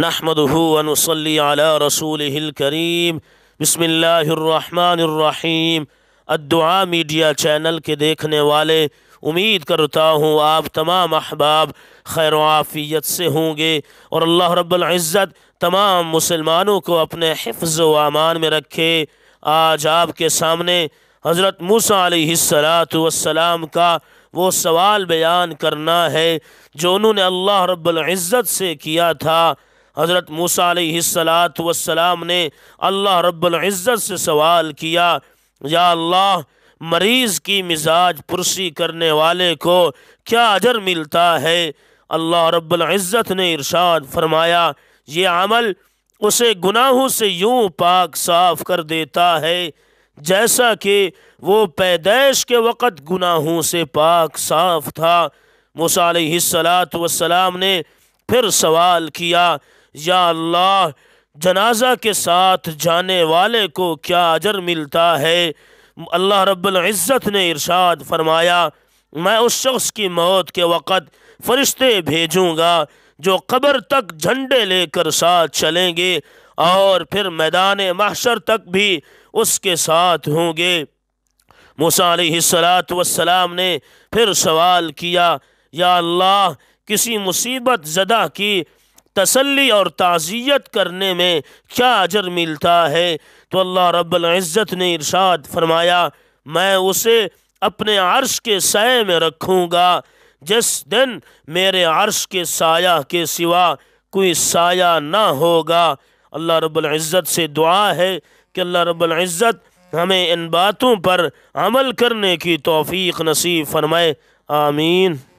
نحمده ونصلی علی رسوله الکریم بسم اللہ الرحمن الرحیم الدعاء میڈیا چینل کے دیکھنے والے امید کرتا ہوں آپ تمام احباب خیر و عافیت سے ہوں گے اور اللہ رب العزت تمام مسلمانوں کو اپنے حفظ و امان میں رکھے آج آپ کے سامنے حضرت موسیٰ علیہ السلاۃ کا وہ سوال بیان کرنا ہے جو انہوں نے اللہ رب العزت سے کیا تھا حضرت موسیٰ علیہ السلام نے اللہ رب العزت سے سوال کیا یا اللہ مریض کی مزاج پرسی کرنے والے کو کیا عجر ملتا ہے اللہ رب العزت نے ارشاد فرمایا یہ عمل اسے گناہوں سے یوں پاک صاف کر دیتا ہے جیسا کہ وہ پیدائش کے وقت گناہوں سے پاک صاف تھا موسیٰ علیہ السلام نے پھر سوال کیا یا اللہ جنازہ کے ساتھ جانے والے کو کیا اجر ملتا ہے اللہ رب العزت نے ارشاد فرمایا میں اس شخص کی موت کے وقت فرشتے بھیجوں گا جو قبر تک جھنڈے لے کر ساتھ چلیں گے اور پھر میدان محشر تک بھی اس کے ساتھ ہوں گے موسیٰ السلاۃ السلام نے پھر سوال کیا یا اللہ کسی مصیبت زدہ کی تسلی اور تعزیت کرنے میں کیا اجر ملتا ہے تو اللہ رب العزت نے ارشاد فرمایا میں اسے اپنے عرش کے سائے میں رکھوں گا جس دن میرے عرش کے سایہ کے سوا کوئی سایہ نہ ہوگا اللہ رب العزت سے دعا ہے کہ اللہ رب العزت ہمیں ان باتوں پر عمل کرنے کی توفیق نصیب فرمائے آمین